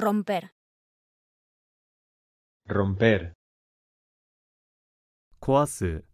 Romper. Romper. cuase.